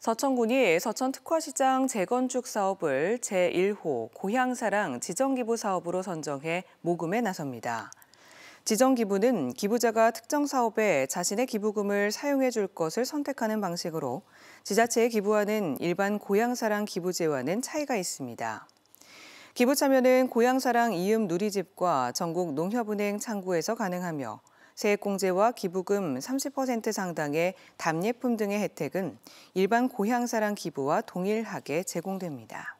서천군이 서천특화시장 재건축 사업을 제1호 고향사랑 지정기부 사업으로 선정해 모금에 나섭니다. 지정기부는 기부자가 특정 사업에 자신의 기부금을 사용해 줄 것을 선택하는 방식으로 지자체에 기부하는 일반 고향사랑 기부제와는 차이가 있습니다. 기부 참여는 고향사랑 이음 누리집과 전국 농협은행 창구에서 가능하며 세액공제와 기부금 30% 상당의 답례품 등의 혜택은 일반 고향사랑 기부와 동일하게 제공됩니다.